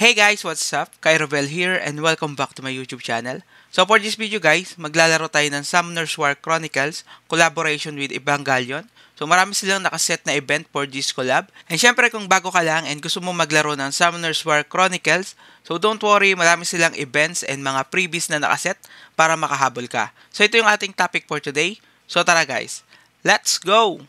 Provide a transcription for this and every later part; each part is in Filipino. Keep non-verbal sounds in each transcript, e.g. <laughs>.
Hey guys, what's up? Kai Rovel here and welcome back to my YouTube channel. So for this video guys, maglalaro tayo ng Summoner's War Chronicles collaboration with Evangelion. So marami silang nakaset na event for this collab. And syempre kung bago ka lang and gusto mo maglaro ng Summoner's War Chronicles, so don't worry, marami silang events and mga previous na nakaset para makahabol ka. So ito yung ating topic for today. So tara guys, let's go!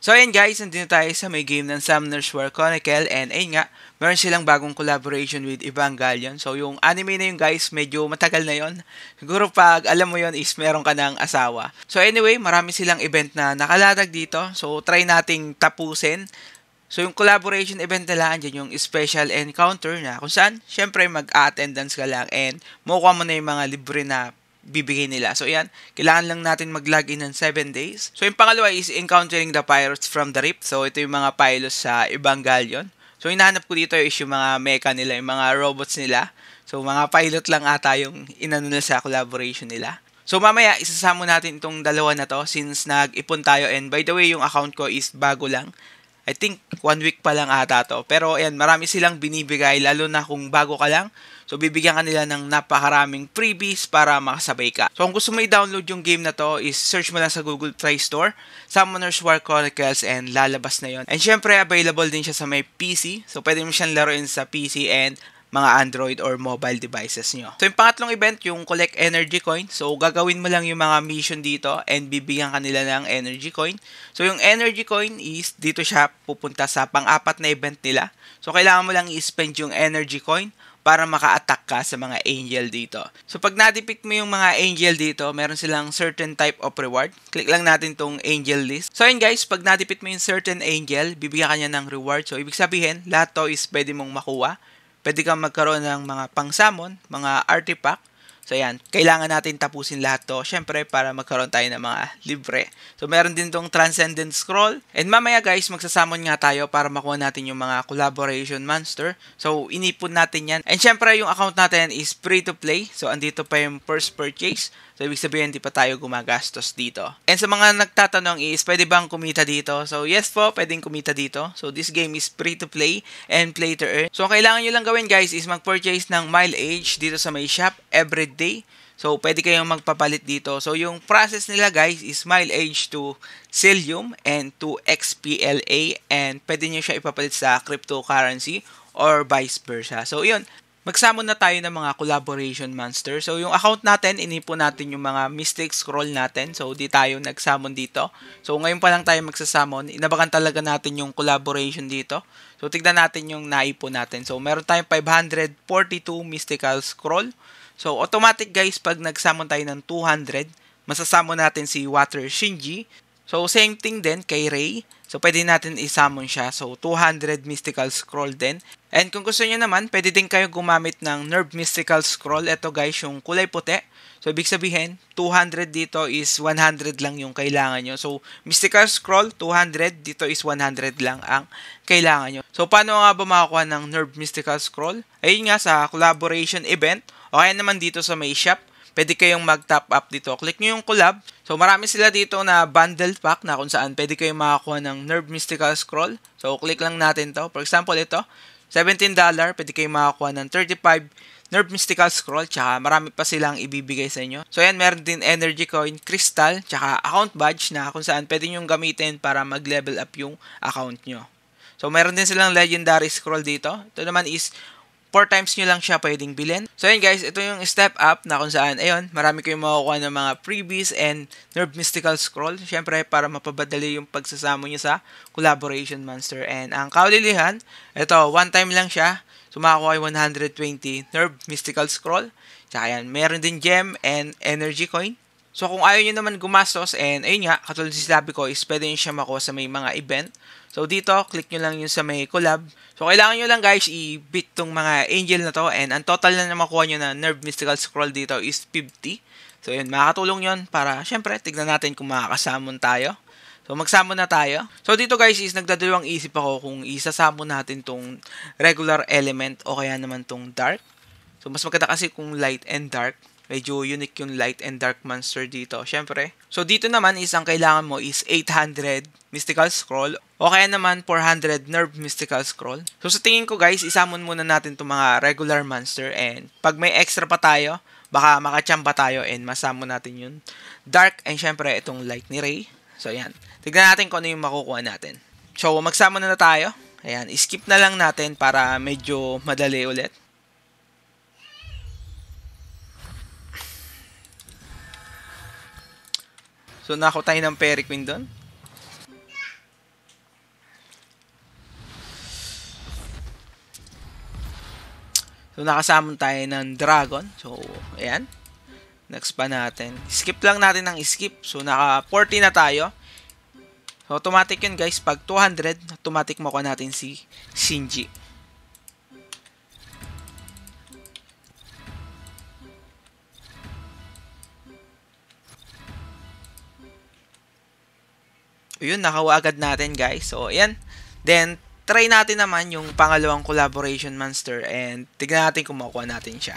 So ayun guys, nandito tayo sa may game ng Summoner's War Chronicle and ayun nga, meron silang bagong collaboration with Evangelion. So yung anime na yun guys, medyo matagal na yon. Siguro pag alam mo yon is meron ka ng asawa. So anyway, marami silang event na nakalatag dito. So try nating tapusin. So yung collaboration event nila, andyan yung special encounter na kung saan, syempre mag-attendance ka lang and mukuha mo na yung mga libre na bibigay nila. So yan, kailangan lang natin mag-login ng 7 days. So yung pangalawa is encountering the pirates from the rift. So ito yung mga pilots sa ibang galleon. So hinahanap ko dito is yung mga mecha nila, yung mga robots nila. So mga pilot lang ata yung inano sa collaboration nila. So mamaya isasama natin itong dalawa na to since nag-ipon tayo and by the way yung account ko is bago lang. I think one week pa lang ata to. Pero ayan, marami silang binibigay lalo na kung bago ka lang. So bibigyan ka nila ng napakaraming freebies para makasabay ka. So kung gusto mo i-download yung game na to is search mo lang sa Google Play Store, Summoner's War Chronicles and lalabas na yon. And syempre available din siya sa may PC. So pwede mo siyang laruin sa PC and mga Android or mobile devices nyo. So yung pangatlong event, yung collect energy coin. So gagawin mo lang yung mga mission dito and bibigyan kanila ng energy coin. So yung energy coin is dito siya pupunta sa pang-apat na event nila. So kailangan mo lang i-spend yung energy coin para maka-attack ka sa mga angel dito. So pag na-depict mo yung mga angel dito, meron silang certain type of reward. Click lang natin tong angel list. So ayun guys, pag na-depict mo yung certain angel, bibigyan ka niya ng reward. So ibig sabihin, lahat to is pwede mong makuha Pwede kang magkaroon ng mga pangsamon, mga artifact, So ayan, kailangan natin tapusin lahat to, syempre para magkaroon tayo ng mga libre. So meron din tong Transcendent Scroll. And mamaya guys, magsasummon nga tayo para makuha natin yung mga collaboration monster. So inipon natin yan. And syempre yung account natin is free to play. So andito pa yung first purchase. So, ibig sabihin, hindi pa tayo gumagastos dito. And sa mga nagtatanong is, pwede bang kumita dito? So, yes po, pwedeng kumita dito. So, this game is free to play and play to earn. So, ang kailangan nyo lang gawin guys is mag-purchase ng Mile Age dito sa may shop every 100 day. So, pwede kayong magpapalit dito. So, yung process nila guys is mile age to Cilium and to XPLA and pwede nyo siya ipapalit sa cryptocurrency or vice versa. So, yun. Magsamon na tayo ng mga collaboration monster. So, yung account natin, inipon natin yung mga mystic scroll natin. So, di tayo nagsamon dito. So, ngayon pa lang tayo magsasamon. Inabakan talaga natin yung collaboration dito. So, tignan natin yung naipon natin. So, meron tayong 542 mystical scroll. So, automatic guys, pag nagsamon tayo ng 200, masasamon natin si Water Shinji. So, same thing din kay Ray. So, pwede natin isamon siya. So, 200 Mystical Scroll din. And kung gusto niyo naman, pwede din kayo gumamit ng Nerve Mystical Scroll. Ito guys, yung kulay puti. So, ibig sabihin, 200 dito is 100 lang yung kailangan nyo. So, Mystical Scroll, 200. Dito is 100 lang ang kailangan nyo. So, paano nga ba makakuha ng Nerve Mystical Scroll? Ayun nga, sa collaboration event, o kaya naman dito sa May Shop, pwede kayong mag-top up dito. Click nyo yung collab. So, marami sila dito na bundled pack na kung saan pwede kayong makakuha ng Nerve Mystical Scroll. So, click lang natin to. For example, ito, $17, pwede kayong makakuha ng 35 Nerve Mystical Scroll, tsaka marami pa silang ibibigay sa inyo. So, ayan, meron din Energy Coin, Crystal, tsaka Account Badge na kung saan pwede nyong gamitin para mag-level up yung account nyo. So, meron din silang Legendary Scroll dito. Ito naman is 4 times nyo lang siya pwedeng bilhin. So ayun guys, ito yung step up na kung saan, ayun, marami kayong makukuha ng mga freebies and Nerve Mystical Scroll. Siyempre, para mapabadali yung pagsasamo nyo sa Collaboration Monster. And ang kaulilihan, ito, one time lang siya. So makakuha yung 120 Nerve Mystical Scroll. Tsaka yan, meron din gem and energy coin. So kung ayaw nyo naman gumastos and ayun nga, katulad si sabi ko is pwede nyo siya makuha sa may mga event. So dito, click nyo lang yun sa may collab. So kailangan nyo lang guys i-bit tong mga angel na to and ang total na makuha nyo na Nerve Mystical Scroll dito is 50. So yun, makakatulong yun para syempre tignan natin kung makakasamon tayo. So magsamon na tayo. So dito guys is nagdadalawang isip ako kung isasamon natin tong regular element o kaya naman tong dark. So mas maganda kasi kung light and dark. Medyo unique yung light and dark monster dito, syempre. So dito naman is ang kailangan mo is 800 Mystical Scroll o kaya naman 400 Nerve Mystical Scroll. So sa tingin ko guys, isamon muna natin itong mga regular monster and pag may extra pa tayo, baka makachamba tayo and masamo natin yun. Dark and syempre itong light ni Ray. So yan, tignan natin kung ano yung makukuha natin. So magsama na tayo. Ayan, skip na lang natin para medyo madali ulit. So, nako tayo ng Perry Queen doon. So, nakasamon tayo ng Dragon. So, ayan. Next pa natin. Skip lang natin ng skip. So, naka 40 na tayo. So, automatic yun guys. Pag 200, automatic makuha natin si Shinji. yun, nakawa agad natin guys. So, ayan. Then, try natin naman yung pangalawang collaboration monster and tignan natin kung makuha natin siya.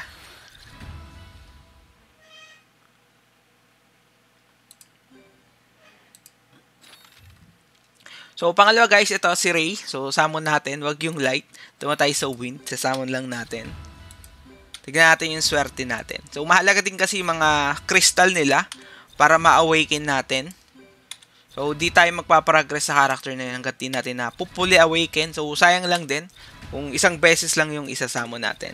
So, pangalawa guys, ito si Ray. So, summon natin. wag yung light. Tumatay sa wind. Sasamon lang natin. Tignan natin yung swerte natin. So, mahalaga din kasi mga crystal nila para ma-awaken natin. So, di tayo magpaprogress sa character na yun hanggat di natin na fully awaken. So, sayang lang din kung isang beses lang yung isasamo natin.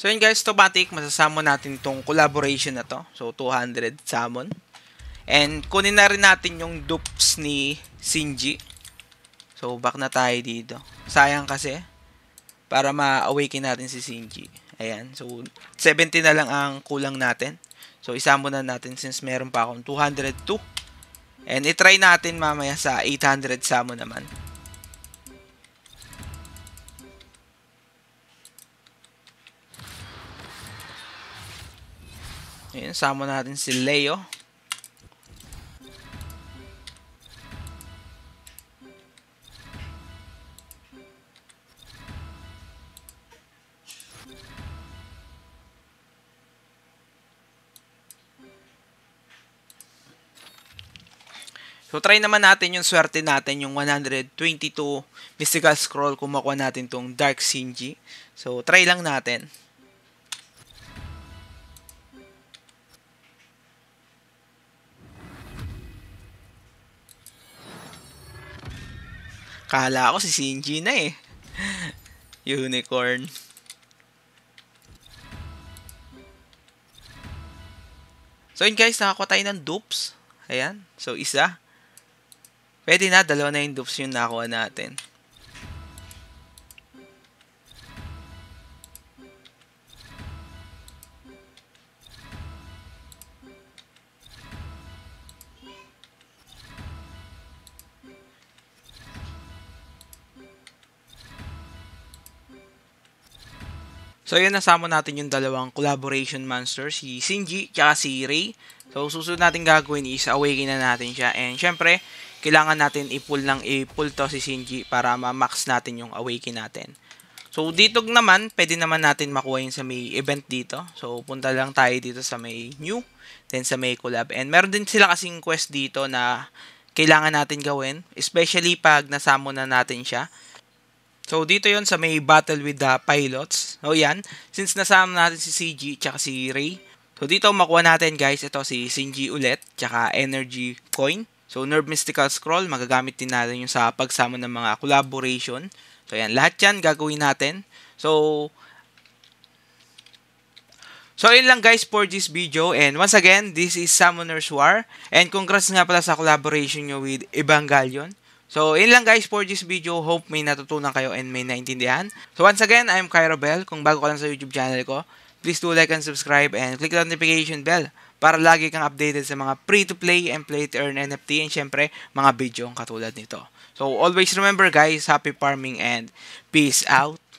So yun guys, Tomatic, masasamon natin itong collaboration na to. So 200 salmon. And kunin na rin natin yung dupes ni Sinji. So back na tayo dito. Sayang kasi para ma-awaken natin si Sinji. Ayan, so 70 na lang ang kulang natin. So isamo na natin since meron pa akong 202. And itry natin mamaya sa 800 samo naman. Ayun, sama natin si Leo. So, try naman natin yung swerte natin, yung 122 Mystical Scroll kung makuha natin tong Dark Sinji. So, try lang natin. Kala ko si Shinji na eh. <laughs> Unicorn. So yun guys, nakakuha tayo ng dupes. Ayan. So isa. Pwede na, dalawa na yung dupes yung nakuha natin. So, ayun, nasama natin yung dalawang collaboration monsters, si Shinji, at si Rei. So, susunod natin gagawin is awaken na natin siya. And, syempre, kailangan natin i-pull ng i-pull to si Shinji para ma-max natin yung awaken natin. So, dito naman, pwede naman natin makuha yun sa may event dito. So, punta lang tayo dito sa may new, then sa may collab. And, meron din sila kasing quest dito na kailangan natin gawin, especially pag nasamo na natin siya. So, dito yon sa may battle with the pilots. So, yan. Since nasama natin si CG tsaka si Ray. So, dito makuha natin guys, ito si Shinji ulit tsaka Energy Coin. So, Nerve Mystical Scroll, magagamit din natin yung sa pagsama ng mga collaboration. So, yan. Lahat yan gagawin natin. So, So, yun lang guys for this video. And once again, this is Summoner's War. And congrats nga pala sa collaboration nyo with Evangelion. So, yun lang guys for this video. Hope may natutunan kayo and may naintindihan. So, once again, I'm Cairo Bell. Kung bago ka lang sa YouTube channel ko, please do like and subscribe and click the notification bell para lagi kang updated sa mga free-to-play and play-to-earn NFT and syempre, mga video katulad nito. So, always remember guys, happy farming and peace out!